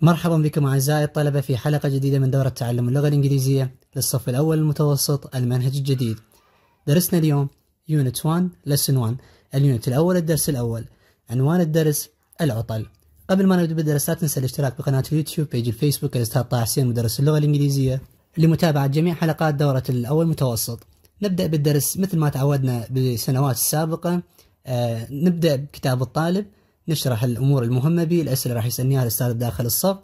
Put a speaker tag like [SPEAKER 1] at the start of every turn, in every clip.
[SPEAKER 1] مرحبا بكم أعزائي الطلبة في حلقة جديدة من دورة تعلم اللغة الإنجليزية للصف الأول المتوسط المنهج الجديد درسنا اليوم يونت 1 لسن 1 اليونت الأول الدرس الأول عنوان الدرس العطل قبل ما نبدأ بالدرس لا تنسى الاشتراك بقناة اليوتيوب بيج الفيسبوك الأستاذ طه حسين مدرس اللغة الإنجليزية لمتابعة جميع حلقات دورة الأول المتوسط نبدأ بالدرس مثل ما تعودنا بالسنوات السابقة آه نبدأ بكتاب الطالب نشرح الامور المهمه به الاسئله راح يسالنيها الاستاذ داخل الصف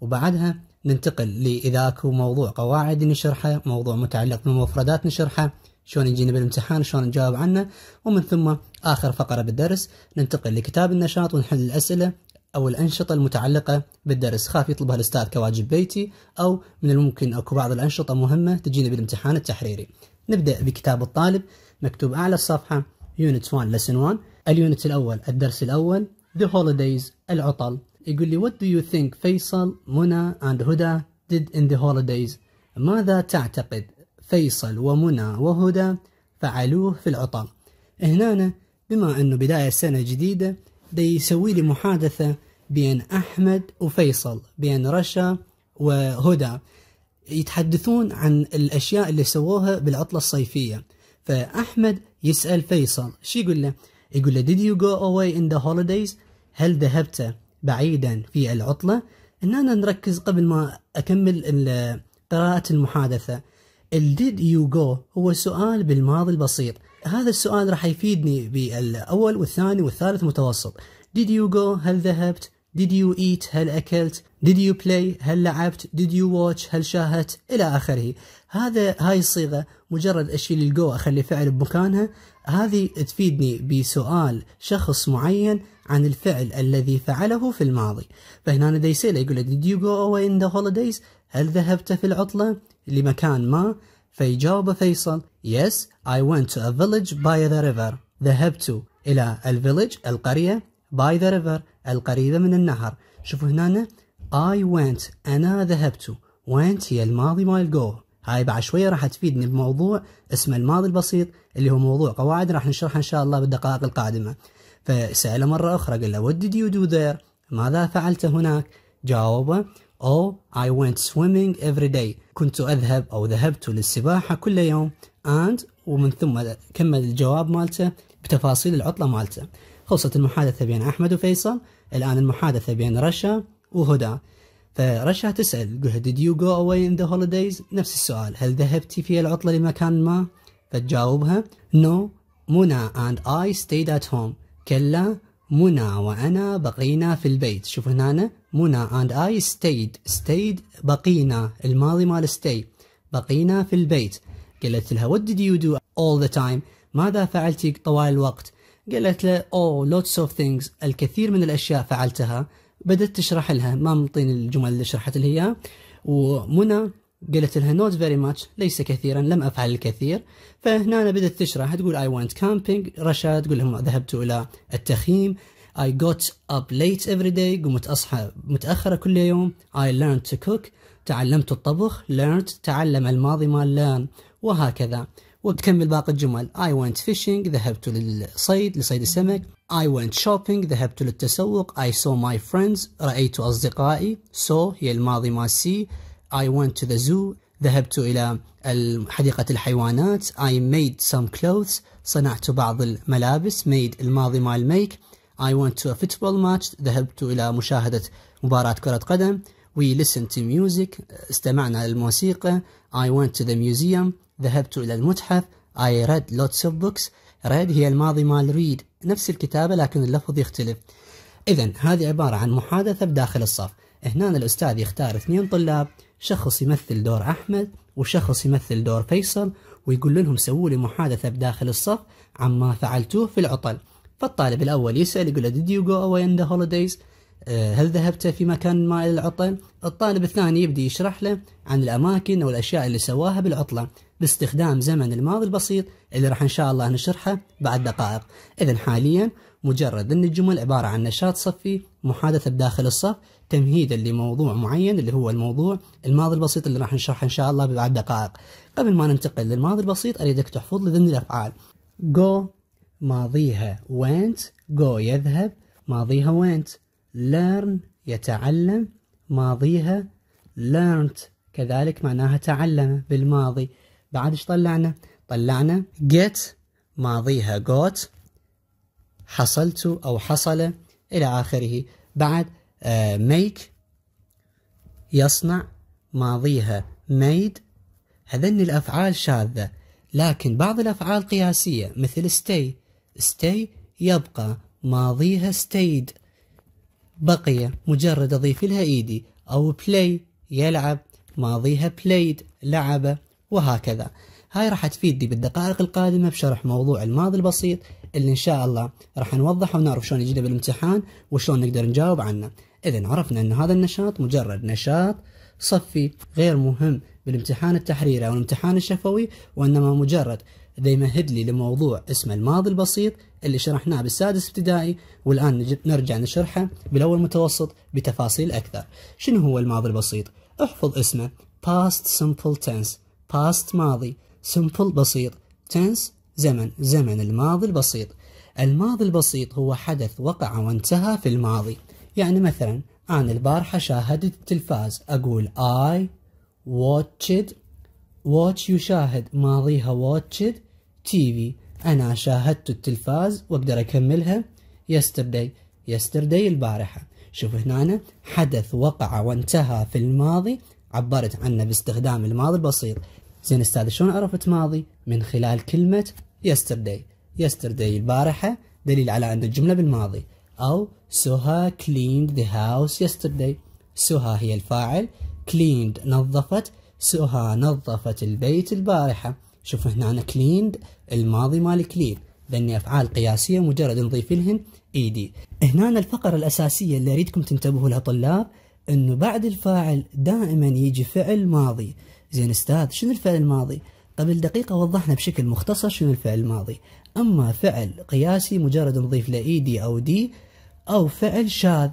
[SPEAKER 1] وبعدها ننتقل لاذا اكو موضوع قواعد نشرحه موضوع متعلق بالمفردات نشرحه شلون يجينا بالامتحان شلون نجاوب عنه ومن ثم اخر فقره بالدرس ننتقل لكتاب النشاط ونحل الاسئله او الانشطه المتعلقه بالدرس خاف يطلبها الاستاذ كواجب بيتي او من الممكن اكو بعض الانشطه مهمه تجينا بالامتحان التحريري نبدا بكتاب الطالب مكتوب اعلى الصفحه يونت 1 لسن 1 اليونت الاول الدرس الاول the holidays العطل يقول لي what do you think فيصل منى and هدى did in the holidays ماذا تعتقد فيصل ومنى وهدى فعلوه في العطل هنا بما أنه بداية سنة جديدة دي يسوي لي محادثة بين أحمد وفيصل بين رشا وهدى يتحدثون عن الأشياء اللي سووها بالعطلة الصيفية فأحمد يسأل فيصل شو يقول له يقول له did you go away in the holidays هل ذهبت بعيدا في العطلة إن أنا نركز قبل ما أكمل قراءة المحادثة ال did you go هو سؤال بالماضي البسيط هذا السؤال راح يفيدني بالأول والثاني والثالث متوسط did you go هل ذهبت did you eat هل أكلت did you play هل لعبت did you watch هل شاهدت إلى آخره هذا هاي الصيغة مجرد أشيل الجو أخلي فعل بمكانها هذه تفيدني بسؤال شخص معين عن الفعل الذي فعله في الماضي فهنا دا يسأله يقول لك did you go away in the holidays هل ذهبت في العطلة لمكان ما فيجاوب فيصل yes I went to a village by the river ذهبت إلى الفيلج القرية by the river القريبة من النهر شوفوا هنا I went أنا ذهبت went هي الماضي مال go هاي بعد شوية راح تفيدني بموضوع اسمه الماضي البسيط اللي هو موضوع قواعد راح نشرحه إن شاء الله بالدقائق القادمة فسأله مرة أخرى قال له what did you do there ماذا فعلت هناك جاوبه أو oh, I went swimming every day كنت أذهب أو ذهبت للسباحة كل يوم and ومن ثم كمل الجواب مالته بتفاصيل العطلة مالته خلصت المحادثة بين أحمد وفيصل الآن المحادثة بين رشا وهدى فرشا تسأل قلها did you go away in the holidays نفس السؤال هل ذهبتي في العطلة لمكان ما فتجاوبها no منى and I stayed at home كلا منى وأنا بقينا في البيت شوف هنا منى and I stayed stayed بقينا الماضي مال stay بقينا في البيت قالت لها what did you do all the time ماذا فعلتي طوال الوقت قالت له او لوتس اوف ثينجز الكثير من الأشياء فعلتها بدأت تشرح لها ما مطين الجمل اللي شرحت لها إياه ومنى قالت لها نوت فيري ماتش ليس كثيرا لم أفعل الكثير فهنا بدأت تشرح تقول اي ونت كامبينج رشا تقول لهم ذهبت إلى التخييم I got up late every day قمت أصحى متأخرة كل يوم I learned to cook تعلمت الطبخ learned تعلم الماضي مال learn وهكذا وبكمل باقي الجمل I went fishing ذهبت للصيد لصيد السمك I went shopping ذهبت للتسوق I saw my friends رأيت أصدقائي saw هي الماضي مال see I went to the zoo ذهبت إلى حديقة الحيوانات I made some clothes صنعت بعض الملابس made الماضي مال make I went to a football match ذهبت إلى مشاهدة مباراة كرة قدم We listened to music استمعنا للموسيقى I went to the museum ذهبت إلى المتحف I read lots of books read هي الماضي مال read نفس الكتابة لكن اللفظ يختلف إذا هذه عبارة عن محادثة بداخل الصف هنا الأستاذ يختار اثنين طلاب شخص يمثل دور أحمد وشخص يمثل دور فيصل ويقول لهم سووا لي محادثة بداخل الصف عما فعلتوه في العطل فالطالب الأول يسأل يقول له did you go away in the holidays آه، هل ذهبت في مكان ما إلى العطل؟ الطالب الثاني يبدي يشرح له عن الأماكن أو الأشياء اللي سواها بالعطلة باستخدام زمن الماضي البسيط اللي راح إن شاء الله نشرحه بعد دقائق إذا حاليا مجرد أن الجمل عبارة عن نشاط صفي محادثة بداخل الصف تمهيدا لموضوع معين اللي هو الموضوع الماضي البسيط اللي راح نشرحه إن شاء الله بعد دقائق قبل ما ننتقل للماضي البسيط أريدك تحفظ لي ضمن الأفعال جو ماضيها وينت، جو يذهب ماضيها وينت. learn يتعلم ماضيها learnt كذلك معناها تعلم بالماضي بعد ايش طلعنا طلعنا get ماضيها got حصلت أو حصل إلى آخره بعد uh, make يصنع ماضيها made هذن الأفعال شاذة لكن بعض الأفعال قياسية مثل stay stay يبقى ماضيها stayed بقي مجرد أضيف لها إيدي أو بلاي يلعب ماضيها بلايد لعب وهكذا هاي راح تفيدني بالدقائق القادمة بشرح موضوع الماضي البسيط اللي إن شاء الله راح نوضحه ونعرف شلون يجينا بالامتحان وشلون نقدر نجاوب عنه إذا عرفنا أن هذا النشاط مجرد نشاط صفي غير مهم بالامتحان التحريري أو الامتحان الشفوي وإنما مجرد ذي يمهد لي لموضوع اسمه الماضي البسيط اللي شرحناه بالسادس ابتدائي والآن نرجع نشرحه بالأول متوسط بتفاصيل أكثر شنو هو الماضي البسيط؟ احفظ اسمه past simple tense past ماضي simple بسيط tense زمن زمن الماضي البسيط الماضي البسيط هو حدث وقع وانتهى في الماضي يعني مثلا أنا البارحة شاهدت التلفاز أقول I watched watch يشاهد ماضيها watched TV أنا شاهدت التلفاز وأقدر أكملها يسترداي يسترداي البارحة شوف هنا حدث وقع وانتهى في الماضي عبرت عنه باستخدام الماضي البسيط زين استاذ شلون عرفت ماضي من خلال كلمة yesterday yesterday البارحة دليل على أن الجملة بالماضي أو سوها cleaned the house yesterday سوها هي الفاعل cleaned نظفت سوها نظفت البيت البارحة شوف هنا أنا cleaned الماضي مال كلين لأن أفعال قياسية مجرد نضيف لهن اي دي هنا الفقرة الأساسية اللي أريدكم تنتبهوا لها طلاب أنه بعد الفاعل دائما يجي فعل ماضي زين أستاذ شنو الفعل الماضي؟ قبل دقيقة وضحنا بشكل مختصر شنو الفعل الماضي أما فعل قياسي مجرد نضيف له اي دي أو دي أو فعل شاذ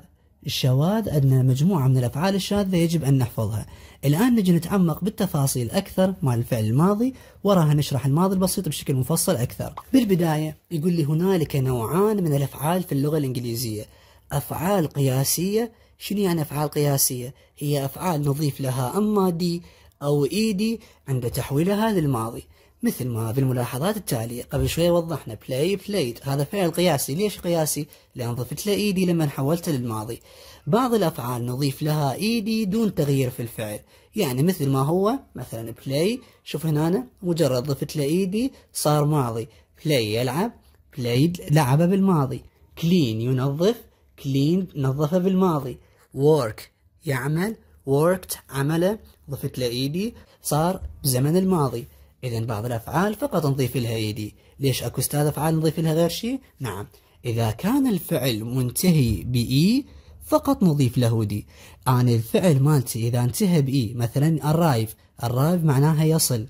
[SPEAKER 1] الشواذ عندنا مجموعة من الأفعال الشاذة يجب أن نحفظها الآن نجي نتعمق بالتفاصيل أكثر مع الفعل الماضي وراها نشرح الماضي البسيط بشكل مفصل أكثر بالبداية يقول لي هنالك نوعان من الأفعال في اللغة الإنجليزية أفعال قياسية شنو يعني أفعال قياسية؟ هي أفعال نضيف لها أم مادي أو إيدي عند تحويلها للماضي مثل ما بالملاحظات التالية قبل شوي وضحنا بلاي بلايد هذا فعل قياسي ليش قياسي؟ لأن ضفت له إيدي e لما حولته للماضي بعض الأفعال نضيف لها إيدي e دون تغيير في الفعل يعني مثل ما هو مثلا بلاي شوف هنا مجرد ضفت له إيدي e صار ماضي بلاي يلعب بلاي لعب بالماضي كلين ينظف كلين نظفه بالماضي work يعمل worked عمله ضفت له إيدي صار بزمن الماضي إذا بعض الأفعال فقط نضيف لها إيدي ليش أكو أستاذ أفعال نضيف لها غير شيء؟ نعم إذا كان الفعل منتهي بإي فقط نضيف له دي أنا الفعل مالتي إذا انتهى بإي مثلا أرايف، أرايف معناها يصل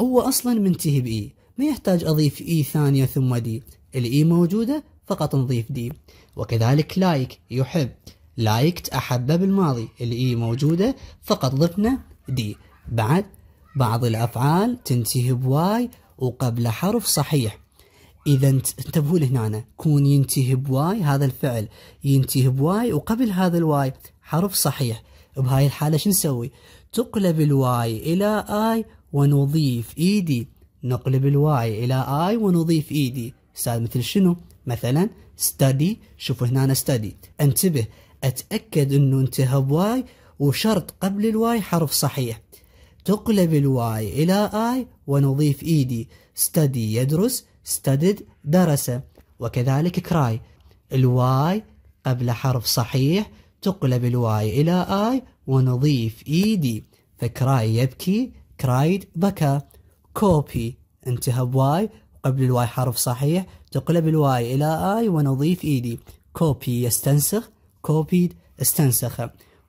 [SPEAKER 1] هو أصلا منتهي بإي ما يحتاج أضيف إي e ثانية ثم دي الإي e موجودة فقط نضيف دي وكذلك لايك يحب لايكت أحب بالماضي الإي e موجودة فقط ضفنا دي بعد بعض الأفعال تنتهي بواي وقبل حرف صحيح إذا انتبهوا لهنا كون ينتهي بواي هذا الفعل ينتهي بواي وقبل هذا الواي حرف صحيح بهاي الحالة شو نسوي؟ تقلب الواي إلى آي ونضيف إيدي نقلب الواي إلى آي ونضيف إيدي سال مثل شنو؟ مثلا ستدي شوفوا هنا ستدي انتبه أتأكد أنه انتهى بواي وشرط قبل الواي حرف صحيح تقلب الواي إلى آي ونضيف إيدي ستدي يدرس ستدد درس وكذلك كراي الواي قبل حرف صحيح تقلب الواي إلى آي ونضيف إيدي فكراي يبكي كرايد بكى كوبي انتهى بواي قبل الواي حرف صحيح تقلب الواي إلى آي ونضيف إيدي كوبي يستنسخ كوبيد استنسخ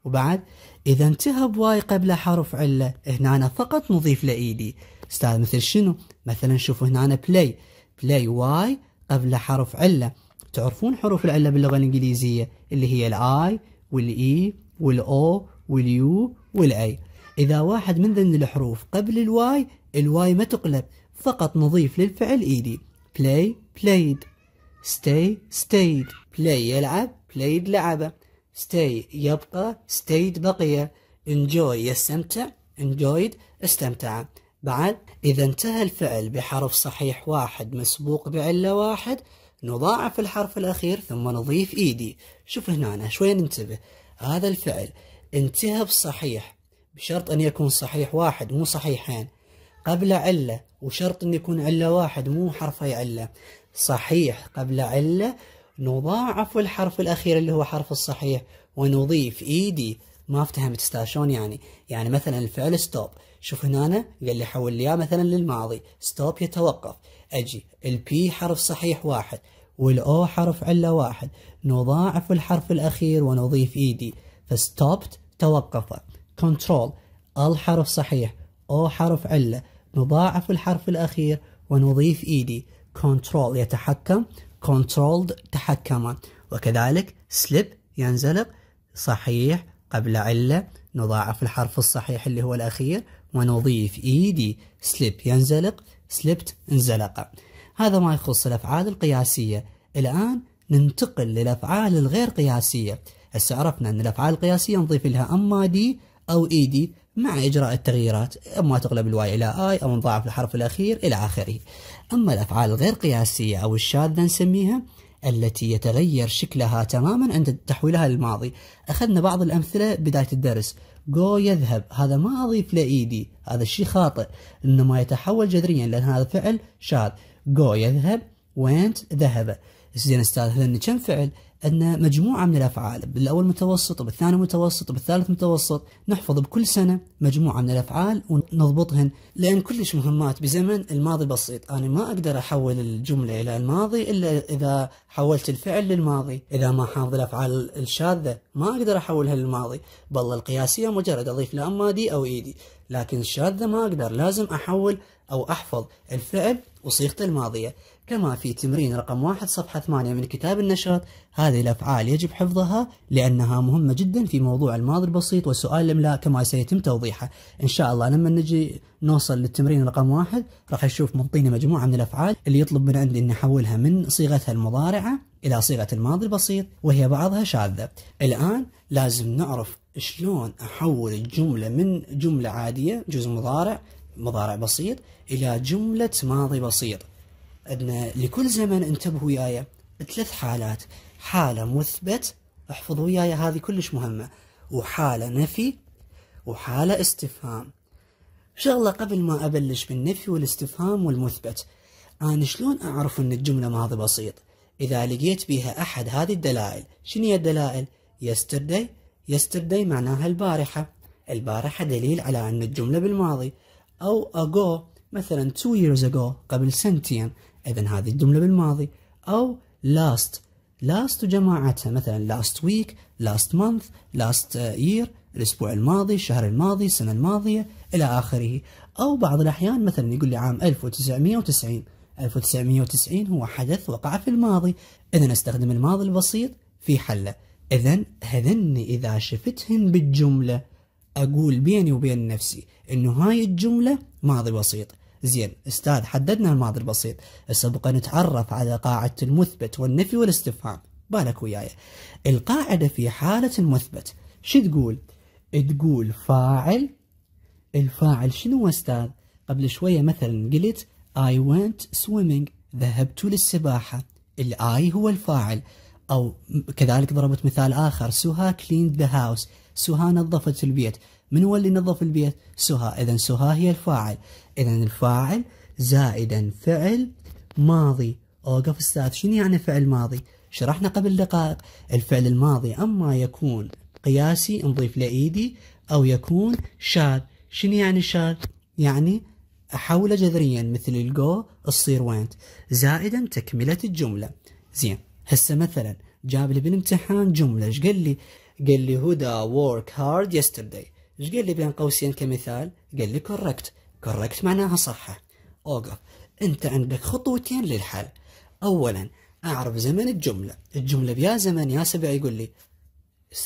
[SPEAKER 1] وبعد إذا انتهى بواي قبل حرف علة هنا أنا فقط نضيف لايدي استاذ مثل شنو مثلا شوفوا هنا أنا بلاي بلاي واي قبل حرف علة تعرفون حروف العلة باللغة الإنجليزية اللي هي الآي والإي e والأو واليو والأي إذا واحد من ذن الحروف قبل الواي الواي ما تقلب فقط نضيف للفعل إيدي e play played stay stayed play يلعب played لعبه stay يبقى stayed بقي enjoy يستمتع enjoyed استمتع بعد إذا انتهى الفعل بحرف صحيح واحد مسبوق بعلة واحد نضاعف الحرف الأخير ثم نضيف إيدي شوف هنا أنا شوي ننتبه هذا الفعل انتهى بصحيح بشرط أن يكون صحيح واحد مو صحيحين قبل علة وشرط أن يكون علة واحد مو حرفي علة صحيح قبل علة نضاعف الحرف الأخير اللي هو حرف الصحيح ونضيف إي e دي ما افتهمت استاذ شلون يعني؟ يعني مثلا الفعل ستوب شوف هنا أنا قال لي حول لي مثلا للماضي ستوب يتوقف أجي البي حرف صحيح واحد والأو حرف علة واحد نضاعف الحرف الأخير ونضيف إي دي فستوبت توقف كنترول ال حرف صحيح او حرف عله نضاعف الحرف الاخير ونضيف ايدي e كنترول يتحكم controlled تحكم وكذلك slip ينزلق صحيح قبل علة نضاعف الحرف الصحيح اللي هو الأخير ونضيف إيدي e slip ينزلق slipped انزلق هذا ما يخص الأفعال القياسية الآن ننتقل للأفعال الغير قياسية هسه عرفنا أن الأفعال القياسية نضيف لها أما دي أو إيدي e مع إجراء التغييرات إما تقلب الواي إلى آي أو نضاعف الحرف الأخير إلى آخره أما الأفعال الغير قياسية أو الشاذة نسميها التي يتغير شكلها تماما عند تحويلها للماضي أخذنا بعض الأمثلة بداية الدرس جو يذهب هذا ما أضيف له إيدي هذا الشيء خاطئ إنما يتحول جذريا لأن هذا فعل شاذ جو يذهب وينت ذهب زين أستاذ كم فعل أن مجموعة من الأفعال بالأول متوسط وبالثاني متوسط وبالثالث متوسط نحفظ بكل سنة مجموعة من الأفعال ونضبطهن لأن كلش مهمات بزمن الماضي بسيط أنا ما أقدر أحول الجملة إلى الماضي إلا إذا حولت الفعل للماضي إذا ما حافظ الأفعال الشاذة ما أقدر أحولها للماضي بل القياسية مجرد أضيف لأما دي أو إيدي لكن الشاذة ما أقدر لازم أحول أو أحفظ الفعل وصيغته الماضية كما في تمرين رقم واحد صفحة ثمانية من كتاب النشاط هذه الأفعال يجب حفظها لأنها مهمة جدا في موضوع الماضي البسيط وسؤال الإملاء كما سيتم توضيحه إن شاء الله لما نجي نوصل للتمرين رقم واحد راح نشوف منطينا مجموعة من الأفعال اللي يطلب من عندي أن أحولها من صيغتها المضارعة إلى صيغة الماضي البسيط وهي بعضها شاذة الآن لازم نعرف شلون احول الجمله من جمله عاديه جزء مضارع مضارع بسيط الى جمله ماضي بسيط عندنا لكل زمن انتبهوا وياي ثلاث حالات حاله مثبت احفظوا وياي هذه كلش مهمه وحاله نفي وحاله استفهام شغله قبل ما ابلش بالنفي والاستفهام والمثبت انا شلون اعرف ان الجمله ماضي بسيط اذا لقيت بها احد هذه الدلائل شنو هي الدلائل يسترداي يسترداي معناها البارحة البارحة دليل على أن الجملة بالماضي أو ago مثلا two years ago قبل سنتين إذا هذه الجملة بالماضي أو last last وجماعتها مثلا last week last month last year الأسبوع الماضي الشهر الماضي السنة الماضية إلى آخره أو بعض الأحيان مثلا يقول لي عام 1990 1990 هو حدث وقع في الماضي إذا استخدم الماضي البسيط في حله إذا هذن إذا شفتهن بالجملة أقول بيني وبين نفسي إنه هاي الجملة ماضي بسيط زين استاذ حددنا الماضي البسيط سبق بقى نتعرف على قاعدة المثبت والنفي والاستفهام بالك وياي القاعدة في حالة المثبت شو تقول تقول فاعل الفاعل شنو استاذ قبل شوية مثلا قلت I went swimming ذهبت للسباحة الاي هو الفاعل أو كذلك ضربت مثال آخر سوها كليند ذا هاوس سوها نظفت البيت من هو اللي نظف البيت سوها إذا سوها هي الفاعل إذا الفاعل زائدا فعل ماضي أوقف أستاذ شنو يعني فعل ماضي شرحنا قبل دقائق الفعل الماضي أما يكون قياسي نضيف لإيدي e أو يكون شاد شنو يعني شاد يعني أحوله جذريا مثل الجو تصير وينت زائدا تكملة الجملة زين هسه مثلا جاب لي بالامتحان جمله ايش قال لي؟ قال لي هدى ورك هارد يسترداي ايش قال لي بين قوسين كمثال؟ قال لي كوركت كوركت معناها صحه اوقف انت عندك خطوتين للحل اولا اعرف زمن الجمله الجمله بيا زمن يا سبع يقول لي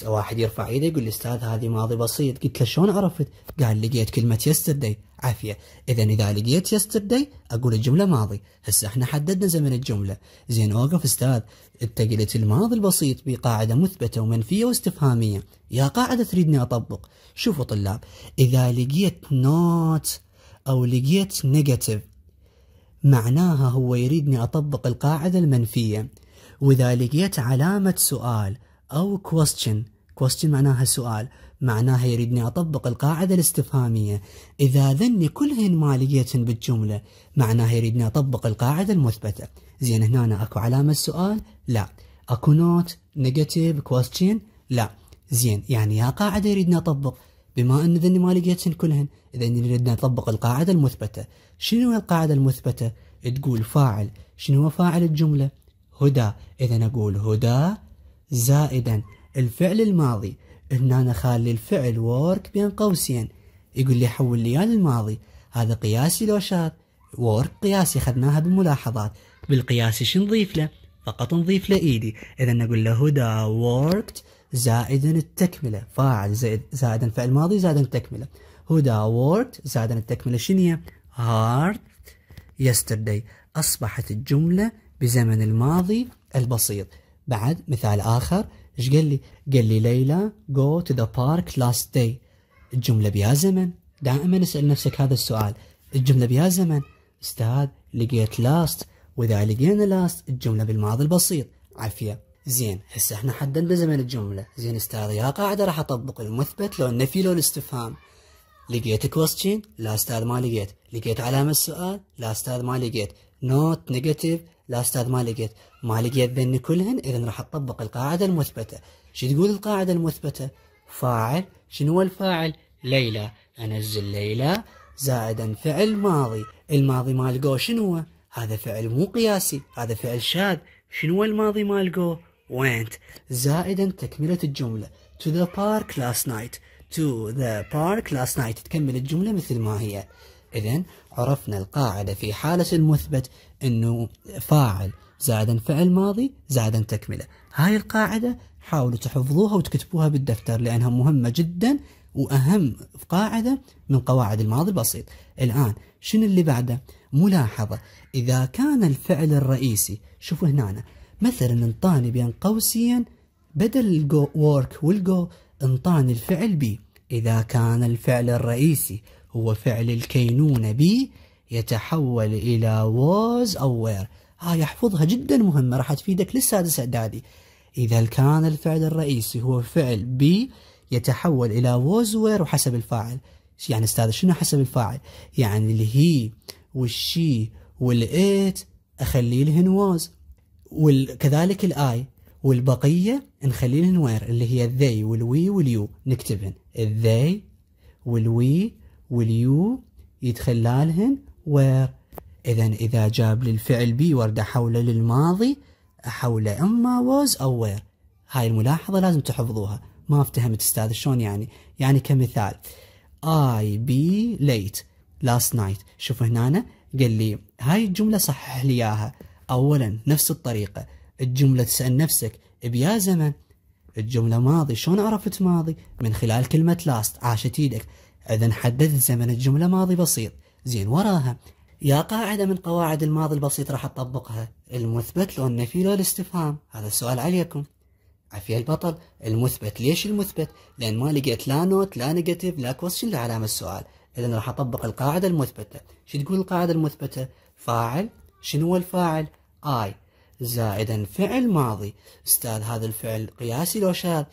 [SPEAKER 1] واحد يرفع ايده يقول لي استاذ هذه ماضي بسيط قلت له شلون عرفت؟ قال لقيت كلمه يسترداي عافيه اذا اذا لقيت يسترداي اقول الجمله ماضي هسه احنا حددنا زمن الجمله زين اوقف استاذ اتجلت الماضي البسيط بقاعدة مثبتة ومنفية واستفهامية يا قاعدة تريدني أطبق شوفوا طلاب إذا لقيت نوت أو لقيت نيجاتيف معناها هو يريدني أطبق القاعدة المنفية وإذا لقيت علامة سؤال أو question question معناها سؤال معناها يريدني أطبق القاعدة الاستفهامية إذا ذني كلهن ما لقيتهن بالجملة معناها يريدني أطبق القاعدة المثبتة زين هنا اكو علامة السؤال لا اكو نوت نيجاتيف كويستشن لا زين يعني يا قاعدة يريدنا نطبق بما ان ذني ما لقيتهن كلهن اذا نريدنا نطبق القاعدة المثبتة شنو هي القاعدة المثبتة تقول فاعل شنو هو فاعل الجملة هدى اذا اقول هدى زائدا الفعل الماضي هنا إن اخلي الفعل وورك بين قوسين يقول لي حول لي للماضي هذا قياسي لو شاذ، وورك قياسي اخذناها بالملاحظات بالقياس ايش نضيف له فقط نضيف له ايدي اذا نقول له هدى worked زائدا التكمله فاعل زائد زائدا فعل ماضي زائدا التكمله هدى worked زائدا التكمله شنو هي yesterday اصبحت الجمله بزمن الماضي البسيط بعد مثال اخر ايش قال لي قال لي ليلى go to the park last day الجمله بها زمن دائما اسال نفسك هذا السؤال الجمله بها زمن استاذ لقيت لاست وإذا لقينا لاست الجملة بالماضي البسيط عافية زين هسه احنا حددنا زمن الجملة زين استاذ يا قاعدة راح أطبق المثبت لو النفي لو الاستفهام لقيت كوستشن لا استاذ ما لقيت لقيت علامة السؤال لا استاذ ما لقيت نوت نيجاتيف لا استاذ ما لقيت ما لقيت بين كلهن اذا راح اطبق القاعدة المثبتة شو تقول القاعدة المثبتة فاعل شنو الفاعل ليلى انزل ليلى زائدا فعل ماضي الماضي جو شنو هو هذا فعل مو قياسي هذا فعل شاذ شنو الماضي مال جو وينت زائدا تكملة الجملة to the park last night to the park last night تكمل الجملة مثل ما هي إذا عرفنا القاعدة في حالة المثبت أنه فاعل زائدا فعل ماضي زائدا تكملة هاي القاعدة حاولوا تحفظوها وتكتبوها بالدفتر لأنها مهمة جدا وأهم قاعدة من قواعد الماضي البسيط الآن شنو اللي بعده ملاحظة إذا كان الفعل الرئيسي شوفوا هنا مثلا انطاني بين قوسين بدل الجو ورك والجو انطاني الفعل بي إذا كان الفعل الرئيسي هو فعل الكينونة بي يتحول إلى was أو وير هاي احفظها جدا مهمة راح تفيدك للسادس إعدادي إذا كان الفعل الرئيسي هو فعل بي يتحول إلى was وير وحسب الفاعل يعني استاذ شنو حسب الفاعل يعني الهي والشي والإيت اخلي لهن واز وكذلك الآي والبقية نخلي لهن وير اللي هي الذي والوي واليو نكتبهن الذي والوي واليو يتخلالهن وير إذا إذا جاب للفعل بي ورد حوله للماضي حوله إما واز أو وير هاي الملاحظة لازم تحفظوها ما افتهمت استاذ شلون يعني يعني كمثال I be late last night شوف هنا قال لي هاي الجملة صحح لي إياها أولا نفس الطريقة الجملة تسأل نفسك بيا زمن الجملة ماضي شلون عرفت ماضي من خلال كلمة لاست عاشت ايدك إذا حددت زمن الجملة ماضي بسيط زين وراها يا قاعدة من قواعد الماضي البسيط راح تطبقها المثبت لو النفي لو الاستفهام هذا السؤال عليكم عافية البطل المثبت ليش المثبت لأن ما لقيت لا نوت لا نيجاتيف لا كوستشن لا علامة السؤال إذا راح أطبق القاعدة المثبتة شو تقول القاعدة المثبتة فاعل شنو هو الفاعل I زائدا فعل ماضي أستاذ هذا الفعل قياسي لو شاذ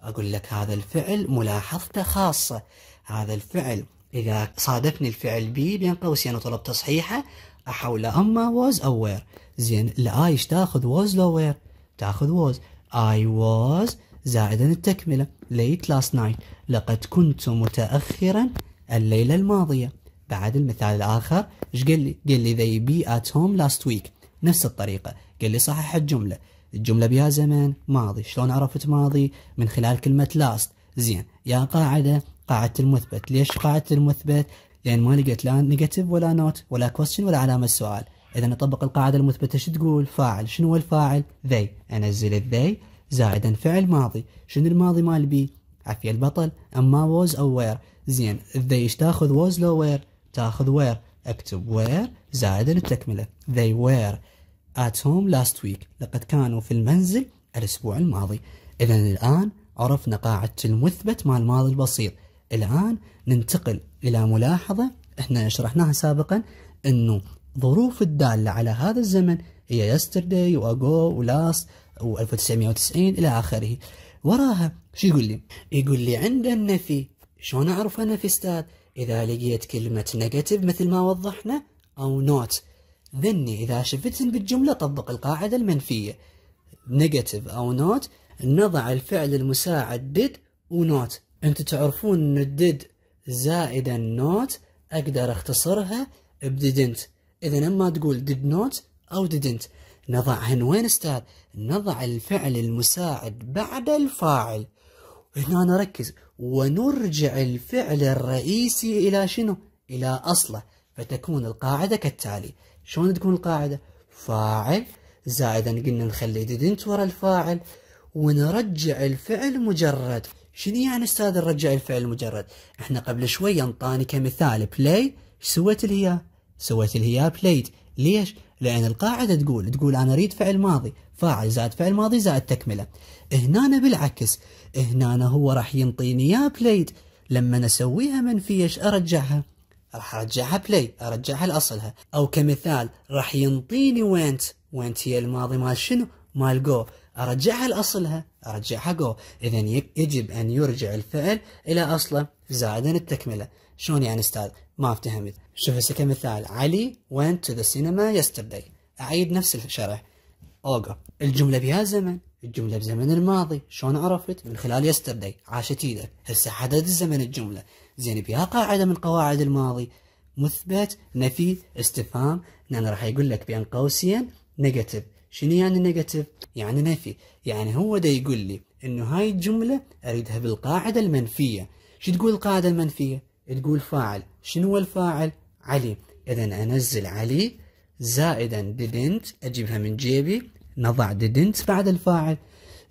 [SPEAKER 1] أقول لك هذا الفعل ملاحظته خاصة هذا الفعل إذا صادفني الفعل بي بين قوسين وطلب تصحيحه أحوله أما was أو where زين الآي تاخذ was لو where تاخذ was I was زائدا التكملة late last night لقد كنت متأخرا الليلة الماضية بعد المثال الآخر ايش قال لي؟ قال لي they be at home last week نفس الطريقة قال لي صحح الجملة الجملة بها زمن ماضي شلون عرفت ماضي من خلال كلمة لاست زين يا قاعدة قاعدة المثبت ليش قاعدة المثبت لأن ما لقيت لا نيجاتيف ولا نوت ولا كويستشن ولا علامة سؤال إذا نطبق القاعدة المثبتة شو تقول فاعل شنو هو الفاعل ذي أنزل الذي زائدا فعل ماضي شنو الماضي مال بي عفية البطل أما ووز أو وير زين الذي ايش تاخذ ووز لو وير تاخذ وير اكتب وير زائدا التكملة they were at home last week لقد كانوا في المنزل الأسبوع الماضي إذا الآن عرفنا قاعدة المثبت مع الماضي البسيط الآن ننتقل إلى ملاحظة احنا شرحناها سابقا أنه ظروف الدالة على هذا الزمن هي يسترداي واجو ولاست و1990 إلى آخره وراها شو يقول لي؟ يقول لي عند النفي شلون أعرف أنا في استاذ؟ إذا لقيت كلمة نيجاتيف مثل ما وضحنا أو نوت ذني إذا شفتن بالجملة طبق القاعدة المنفية نيجاتيف أو نوت نضع الفعل المساعد ديد ونوت أنتم تعرفون أن ديد زائدا نوت أقدر أختصرها بديدنت إذا لما تقول did not أو didn't نضع هن وين استاذ؟ نضع الفعل المساعد بعد الفاعل هنا نركز ونرجع الفعل الرئيسي إلى شنو؟ إلى أصله فتكون القاعدة كالتالي شلون تكون القاعدة؟ فاعل زائدا قلنا نخلي didn't ورا الفاعل ونرجع الفعل مجرد شنو يعني استاذ نرجع الفعل مجرد؟ احنا قبل شوي انطاني كمثال بلاي ايش سويت اللي هي؟ سويت هي ليت ليش؟ لأن القاعدة تقول تقول أنا أريد فعل ماضي فاعل زائد فعل ماضي زائد تكملة هنا بالعكس هنا هو راح ينطيني يا بليد لما أسويها منفية إيش أرجعها راح أرجعها بلاي أرجعها لأصلها أو كمثال راح ينطيني وينت وينت هي الماضي مال شنو مال جو أرجعها لأصلها أرجعها جو إذا يجب أن يرجع الفعل إلى أصله زائدا التكملة شلون يعني أستاذ ما افتهمت شوف هسه كمثال علي went to the cinema yesterday أعيد نفس الشرح أوقف الجملة بها زمن الجملة بزمن الماضي شلون عرفت من خلال yesterday عاشت إيدك هسه حدد الزمن الجملة زين بها قاعدة من قواعد الماضي مثبت نفي استفهام لان نعم، راح يقول لك بين قوسين نيجاتيف شنو يعني نيجاتيف يعني نفي يعني هو ده يقول لي انه هاي الجمله اريدها بالقاعده المنفيه شو تقول القاعده المنفيه تقول فاعل شنو هو الفاعل علي إذا أنزل علي زائدا didn't أجيبها من جيبي نضع didn't بعد الفاعل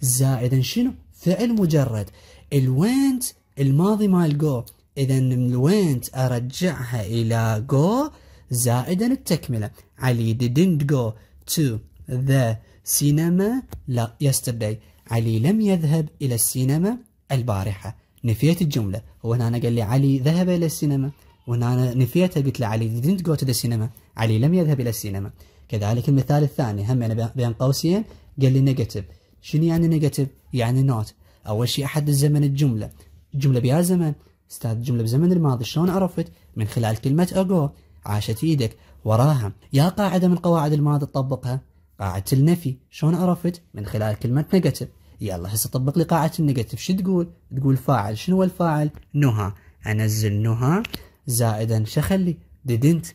[SPEAKER 1] زائدا شنو فعل مجرد الوينت الماضي مال جو إذا الوينت أرجعها إلى جو زائدا التكملة علي didn't go to the cinema لا yesterday علي لم يذهب إلى السينما البارحة نفيت الجملة هو أنا قال لي علي ذهب إلى السينما وهنا انا نفيتها قلت له علي didn't go to the cinema علي لم يذهب الى السينما كذلك المثال الثاني هم انا يعني بين قوسين قال لي نيجاتيف شنو يعني نيجاتيف يعني نوت اول شيء احدد زمن الجمله الجمله بها زمن استاذ الجمله بزمن الماضي شلون عرفت من خلال كلمه اجو عاشت ايدك وراها يا قاعده من قواعد الماضي تطبقها قاعده النفي شلون عرفت من خلال كلمه نيجاتيف يلا هسه طبق لي قاعده النيجاتيف شو تقول تقول فاعل شنو هو الفاعل نهى انزل نهى زائدا شخلي didn't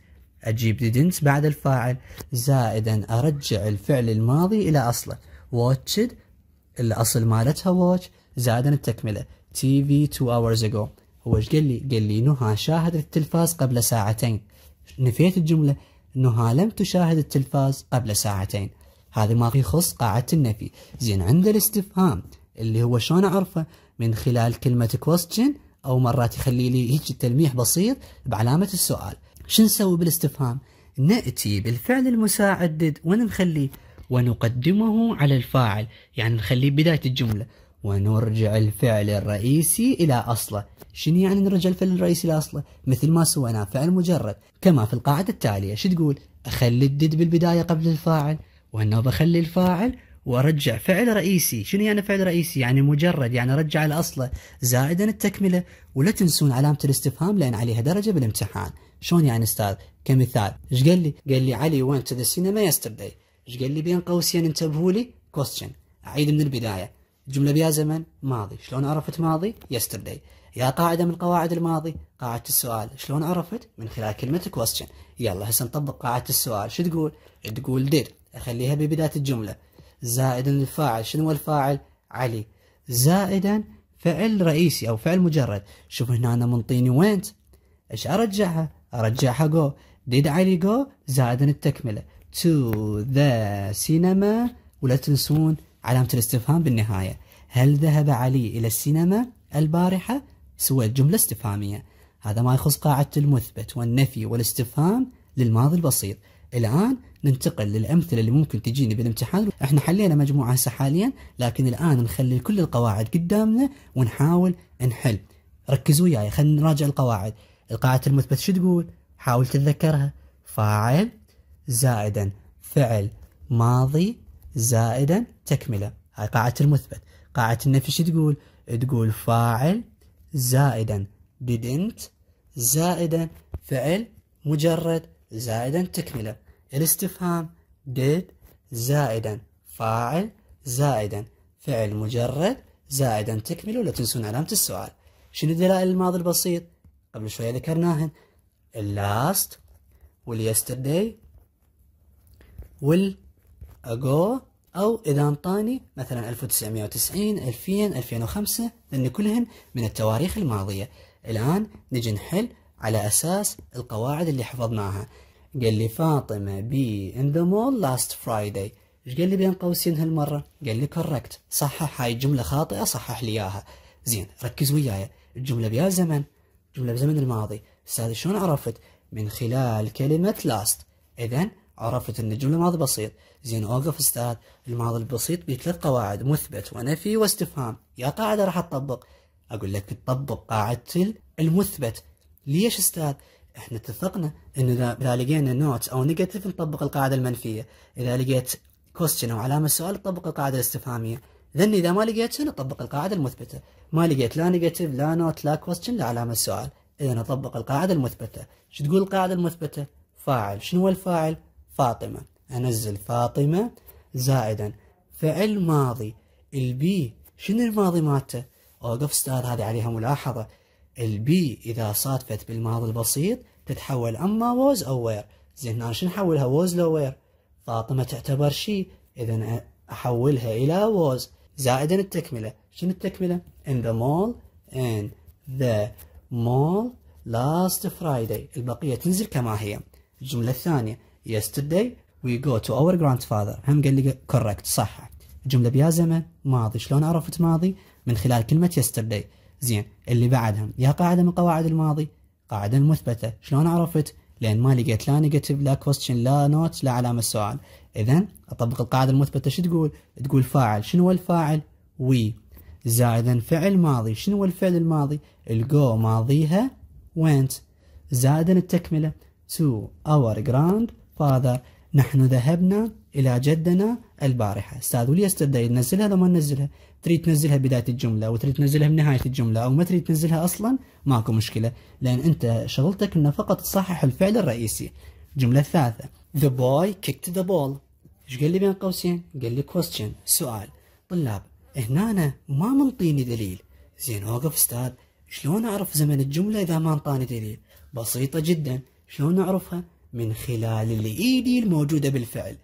[SPEAKER 1] أجيب didn't بعد الفاعل زائدا أرجع الفعل الماضي إلى أصله watched الأصل مالتها watch زائدا التكملة TV two hours ago هو ايش قال لي؟ قال لي نهى شاهدت التلفاز قبل ساعتين نفيت الجملة نهى لم تشاهد التلفاز قبل ساعتين هذا ما يخص قاعدة النفي زين عند الاستفهام اللي هو شلون أعرفه من خلال كلمة question او مرات يخلي لي هيك تلميح بسيط بعلامه السؤال شو نسوي بالاستفهام ناتي بالفعل المساعد ونخليه ونقدمه على الفاعل يعني نخليه بدايه الجمله ونرجع الفعل الرئيسي إلى أصله شنو يعني نرجع الفعل الرئيسي إلى أصله مثل ما سوينا فعل مجرد كما في القاعدة التالية شو تقول أخلي الدد بالبداية قبل الفاعل وأنه بخلي الفاعل وارجع فعل رئيسي شنو يعني فعل رئيسي يعني مجرد يعني رجع لاصله زائدا التكمله ولا تنسون علامه الاستفهام لان عليها درجه بالامتحان شلون يعني استاذ كمثال ايش قال لي قال لي علي وين تو ذا سينما يسترداي ايش قال لي بين قوسين انتبهوا لي كوستشن اعيد من البدايه جملة بها زمن ماضي شلون عرفت ماضي يسترداي يا قاعدة من قواعد الماضي قاعدة السؤال شلون عرفت من خلال كلمة question يلا هسه نطبق قاعدة السؤال شو تقول تقول did أخليها ببداية الجملة زائدا الفاعل شنو هو الفاعل علي زائدا فعل رئيسي او فعل مجرد شوف هنا انا منطيني وينت ايش ارجعها ارجعها جو ديد علي جو زائدا التكمله تو ذا سينما ولا تنسون علامه الاستفهام بالنهايه هل ذهب علي الى السينما البارحه سويت جمله استفهاميه هذا ما يخص قاعده المثبت والنفي والاستفهام للماضي البسيط الآن ننتقل للأمثلة اللي ممكن تجيني بالامتحان احنا حلينا مجموعة هسه حاليا لكن الآن نخلي كل القواعد قدامنا ونحاول نحل ركزوا وياي خلينا نراجع القواعد القاعدة المثبت شو تقول حاول تتذكرها فاعل زائدا فعل ماضي زائدا تكملة هاي قاعدة المثبت قاعدة النفي شو تقول تقول فاعل زائدا didn't زائدا فعل مجرد زائدا تكملة الاستفهام did زائدا فاعل زائدا فعل مجرد زائدا تكملة ولا تنسون علامة السؤال شنو دلائل الماضي البسيط قبل شوية ذكرناهن last واليسترداي وال ago أو إذا أنطاني مثلا 1990 2000 2005 لأن كلهن من التواريخ الماضية الآن نجي نحل على أساس القواعد اللي حفظناها قال لي فاطمة بي in the mall last Friday ايش قال لي بين قوسين هالمرة؟ قال لي correct صحح هاي الجملة خاطئة صحح لي إياها زين ركز وياي الجملة بيا زمن جملة بزمن الماضي استاذ شلون عرفت؟ من خلال كلمة لاست إذا عرفت أن الجملة ماضي بسيط زين أوقف استاذ الماضي البسيط بثلاث قواعد مثبت ونفي واستفهام يا قاعدة راح أطبق أقول لك تطبق قاعدة المثبت ليش استاذ؟ احنا اتفقنا انه اذا لقينا نوت او نيجاتيف نطبق القاعده المنفيه، اذا لقيت كوستشن او علامه سؤال نطبق القاعده الاستفهاميه، لان اذا ما لقيتها نطبق القاعده المثبته، ما لقيت لا نيجاتيف لا نوت لا كوستشن لا علامه سؤال، اذا نطبق القاعده المثبته، شو تقول القاعده المثبته؟ فاعل، شنو هو الفاعل؟ فاطمه، انزل فاطمه زائدا فعل ماضي البي شنو الماضي مالته؟ اوقف استاذ هذه عليها ملاحظه البي اذا صادفت بالماضي البسيط تتحول اما ووز او وير زين هنا شنو نحولها ووز لو وير فاطمه تعتبر شيء اذا احولها الى ووز زائدا التكمله شنو التكمله in the mall ان the mall last فرايداي البقيه تنزل كما هي الجمله الثانيه وي جو تو اور جراند فادر هم قال لي كوركت صح الجمله بيا زمن ماضي شلون عرفت ماضي من خلال كلمه yesterday زين اللي بعدهم يا قاعده من قواعد الماضي قاعده المثبته شلون عرفت لان ما لقيت لا نيجاتيف لا كويستشن لا نوت لا علامه سؤال اذا اطبق القاعده المثبته شو تقول تقول فاعل شنو هو الفاعل وي زائدا فعل ماضي شنو هو الفعل الماضي الجو ماضيها went زائدا التكمله to our grandfather نحن ذهبنا إلى جدنا البارحة أستاذ ولي استدعي ننزلها لو ما ننزلها تريد تنزلها بداية الجملة وتريد تنزلها بنهاية الجملة أو ما تريد تنزلها أصلا ماكو مشكلة لأن أنت شغلتك أنه فقط تصحح الفعل الرئيسي الجملة الثالثة The boy kicked the ball ايش قال لي بين قوسين؟ قال لي question سؤال طلاب هنا أنا ما منطيني دليل زين اوقف استاذ شلون اعرف زمن الجملة اذا ما انطاني دليل؟ بسيطة جدا شلون اعرفها؟ من خلال الايدي الموجودة بالفعل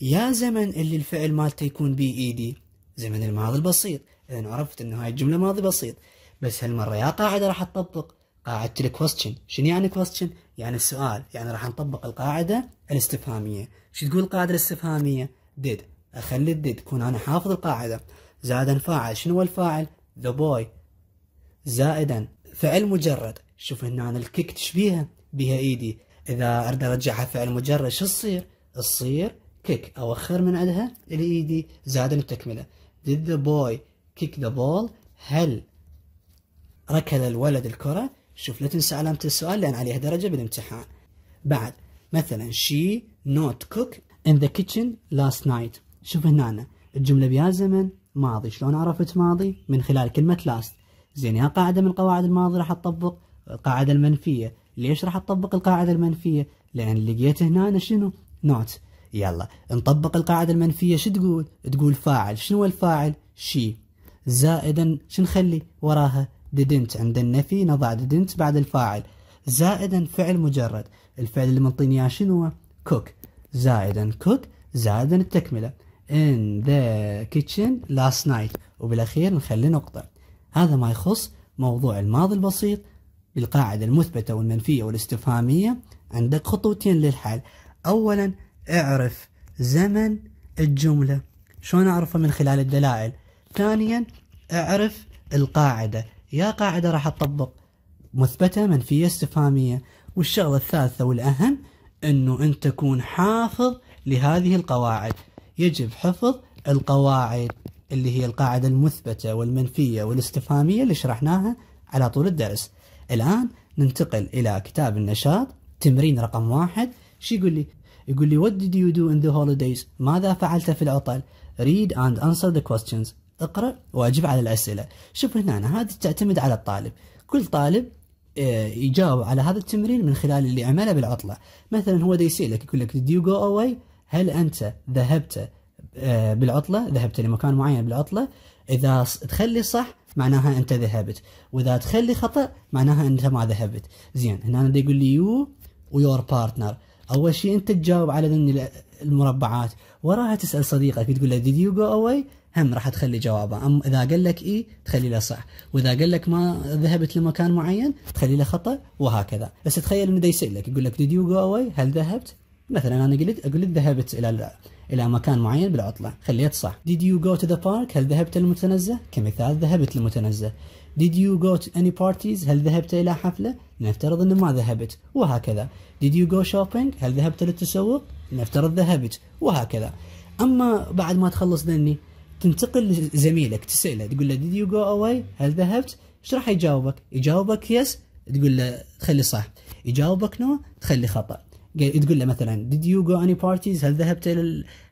[SPEAKER 1] يا زمن اللي الفعل مالته يكون بي ايدي زمن الماضي البسيط اذا عرفت انه هاي الجملة ماضي بسيط بس هالمرة يا قاعدة راح تطبق قاعدة الكوستشن شنو يعني كوستشن؟ يعني السؤال يعني راح نطبق القاعدة الاستفهامية شو تقول القاعدة الاستفهامية؟ ديد اخلي الديد كون انا حافظ القاعدة زائدا فاعل شنو هو الفاعل؟ ذا بوي زائدا فعل مجرد شوف هنا الكيك تشبيها بها ايدي اذا اريد ارجعها فعل مجرد شو تصير؟ تصير كيك اوخر من عندها الايدي زائد التكمله did the boy kick the ball هل ركل الولد الكره؟ شوف لا تنسى علامه السؤال لان عليها درجه بالامتحان بعد مثلا she not cook in the kitchen last night شوف هنا أنا. الجمله بيا زمن ماضي شلون عرفت ماضي؟ من خلال كلمه last زين يا قاعده من قواعد الماضي راح تطبق القاعده المنفيه ليش راح تطبق القاعدة المنفية لأن لقيت هنا شنو نوت يلا نطبق القاعدة المنفية شو تقول تقول فاعل شنو الفاعل شي زائدا شو نخلي وراها ديدنت عند النفي نضع ديدنت بعد الفاعل زائدا فعل مجرد الفعل اللي منطيني اياه شنو كوك زائدا كوك زائدا التكملة in the kitchen last night وبالأخير نخلي نقطة هذا ما يخص موضوع الماضي البسيط بالقاعدة المثبتة والمنفية والاستفهامية عندك خطوتين للحل أولا اعرف زمن الجملة شلون أعرفه من خلال الدلائل ثانيا اعرف القاعدة يا قاعدة راح تطبق مثبتة منفية استفهامية والشغلة الثالثة والأهم أنه أنت تكون حافظ لهذه القواعد يجب حفظ القواعد اللي هي القاعدة المثبتة والمنفية والاستفهامية اللي شرحناها على طول الدرس الآن ننتقل إلى كتاب النشاط تمرين رقم واحد شو يقول لي؟ يقول لي What did you do in the holidays؟ ماذا فعلت في العطل؟ Read and answer the questions اقرأ واجب على الأسئلة شوف هنا أنا هذه تعتمد على الطالب كل طالب آه، يجاوب على هذا التمرين من خلال اللي عمله بالعطلة مثلا هو دا يسألك يقول لك did you go away هل أنت ذهبت آه، بالعطلة ذهبت لمكان معين بالعطلة إذا تخلي صح معناها انت ذهبت واذا تخلي خطا معناها انت ما ذهبت زين هنا اللي يقول لي يو ويور بارتنر اول شيء انت تجاوب على المربعات وراها تسال صديقك تقول له ديد يو جو اواي هم راح تخلي جوابه أم اذا قال لك اي تخلي له صح واذا قال لك ما ذهبت لمكان معين تخلي له خطا وهكذا بس تخيل انه يسالك يقول لك ديد يو جو اواي هل ذهبت مثلا انا قلت اقول ذهبت الى إلى مكان معين بالعطلة خليت صح Did you go to the park هل ذهبت للمتنزه كمثال ذهبت للمتنزه Did you go to any parties هل ذهبت إلى حفلة نفترض أن ما ذهبت وهكذا Did you go shopping هل ذهبت للتسوق نفترض ذهبت وهكذا أما بعد ما تخلص ذني تنتقل لزميلك تسأله تقول له did you go away هل ذهبت ايش راح يجاوبك يجاوبك يس تقول له خلي صح يجاوبك نو تخلي خطأ تقول له مثلا did you go any parties هل ذهبت الى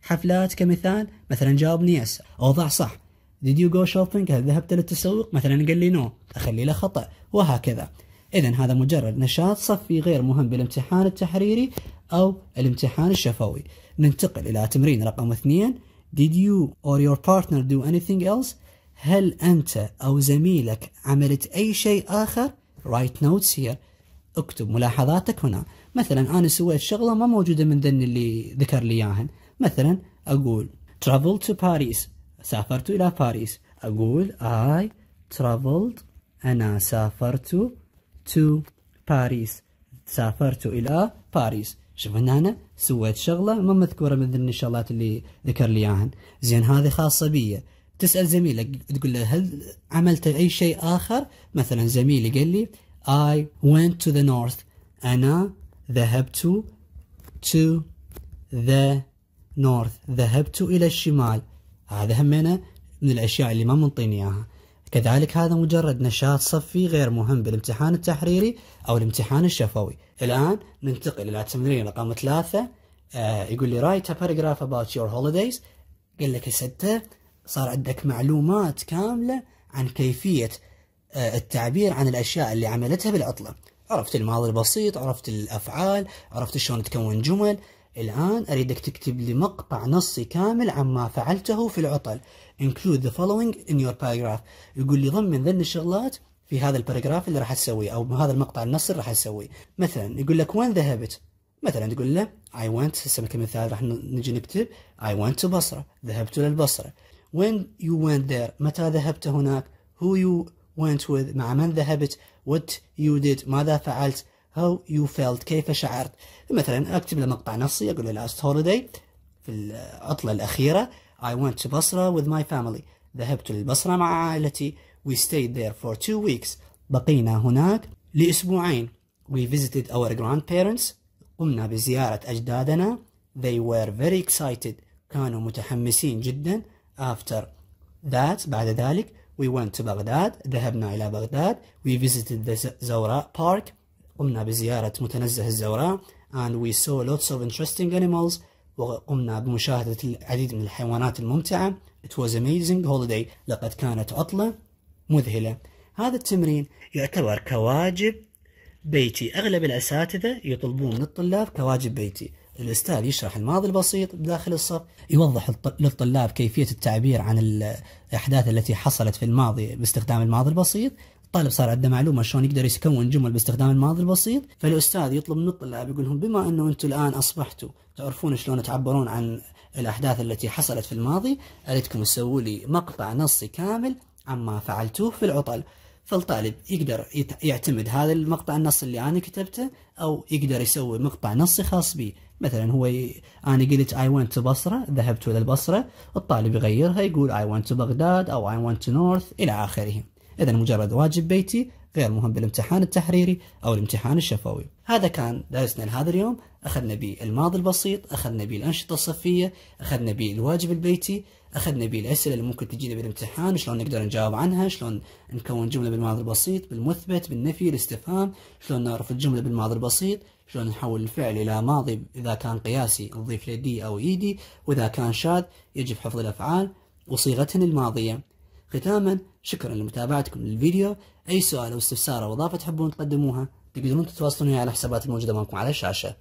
[SPEAKER 1] الحفلات كمثال مثلا جاوبني يس اوضاع صح did you go shopping هل ذهبت للتسوق مثلا قال لي نو no. اخلي له خطا وهكذا اذا هذا مجرد نشاط صفي غير مهم بالامتحان التحريري او الامتحان الشفوي ننتقل الى تمرين رقم اثنين did you or your partner do anything else هل انت او زميلك عملت اي شيء اخر write notes here اكتب ملاحظاتك هنا مثلا انا سويت شغله ما موجوده من ذن اللي ذكر لي اياهن مثلا اقول traveled to Paris سافرت الى باريس اقول I traveled انا سافرت to Paris سافرت الى باريس شوف هنا انا سويت شغله ما مذكوره من ذن الشغلات اللي ذكر لي اياهن زين هذه خاصه بي تسال زميلك تقول له هل عملت اي شيء اخر مثلا زميلي قال لي I went to the north انا ذهبت to the north ذهبت إلى الشمال هذا همنا من الأشياء اللي ما منطيني إياها كذلك هذا مجرد نشاط صفي غير مهم بالامتحان التحريري أو الامتحان الشفوي الآن ننتقل إلى التمرين رقم ثلاثة آه يقول لي write a paragraph about your holidays قال لك ستة صار عندك معلومات كاملة عن كيفية آه، التعبير عن الأشياء اللي عملتها بالعطلة عرفت الماضي البسيط عرفت الافعال عرفت شلون تكون جمل الان اريدك تكتب لي مقطع نصي كامل عما فعلته في العطل include the following in your paragraph يقول لي ضمن ذن الشغلات في هذا الباراجراف اللي راح اسويه او هذا المقطع النصي اللي راح اسويه مثلا يقول لك وين ذهبت مثلا تقول له اي ونت هسه كمثال راح نجي نكتب اي ونت بصره ذهبت للبصره وين يو went ذير متى ذهبت هناك هو يو went with مع من ذهبت what you did ماذا فعلت how you felt كيف شعرت مثلا أكتب له مقطع نصي أقول له last holiday في العطلة الأخيرة I went to Basra with my family ذهبت للبصرة مع عائلتي we stayed there for two weeks بقينا هناك لأسبوعين we visited our grandparents قمنا بزيارة أجدادنا they were very excited كانوا متحمسين جدا after that بعد ذلك we went to Baghdad ذهبنا إلى بغداد we visited the زوراء park قمنا بزيارة متنزه الزوراء and we saw lots of interesting animals وقمنا بمشاهدة العديد من الحيوانات الممتعة it was amazing holiday لقد كانت عطلة مذهلة هذا التمرين يعتبر كواجب بيتي أغلب الأساتذة يطلبون من الطلاب كواجب بيتي الأستاذ يشرح الماضي البسيط بداخل الصف يوضح للطلاب كيفية التعبير عن الأحداث التي حصلت في الماضي باستخدام الماضي البسيط الطالب صار عنده معلومه شلون يقدر يكون جمل باستخدام الماضي البسيط فالاستاذ يطلب من الطلاب يقول لهم بما انه انتم الان اصبحتوا تعرفون شلون تعبرون عن الاحداث التي حصلت في الماضي اريدكم تسووا لي مقطع نصي كامل عما فعلتوه في العطل فالطالب يقدر يعتمد هذا المقطع النص اللي انا كتبته او يقدر يسوي مقطع نصي خاص به مثلا هو ي... انا قلت اي ونت تو بصره ذهبت الى البصره الطالب يغيرها يقول اي ونت تو بغداد او اي ونت تو نورث الى اخره اذا مجرد واجب بيتي غير مهم بالامتحان التحريري او الامتحان الشفوي هذا كان درسنا لهذا اليوم اخذنا به الماضي البسيط اخذنا به الانشطه الصفيه اخذنا به الواجب البيتي اخذنا به الاسئله اللي ممكن تجينا بالامتحان شلون نقدر نجاوب عنها شلون نكون جمله بالماضي البسيط بالمثبت بالنفي الاستفهام شلون نعرف الجمله بالماضي البسيط شلون نحول الفعل إلى ماضي إذا كان قياسي نضيف له دي أو إي e دي وإذا كان شاذ يجب حفظ الأفعال وصيغتهن الماضية ختاما شكرا لمتابعتكم للفيديو أي سؤال أو استفسار أو إضافة تحبون تقدموها تقدرون تتواصلون على الحسابات الموجودة معكم على الشاشة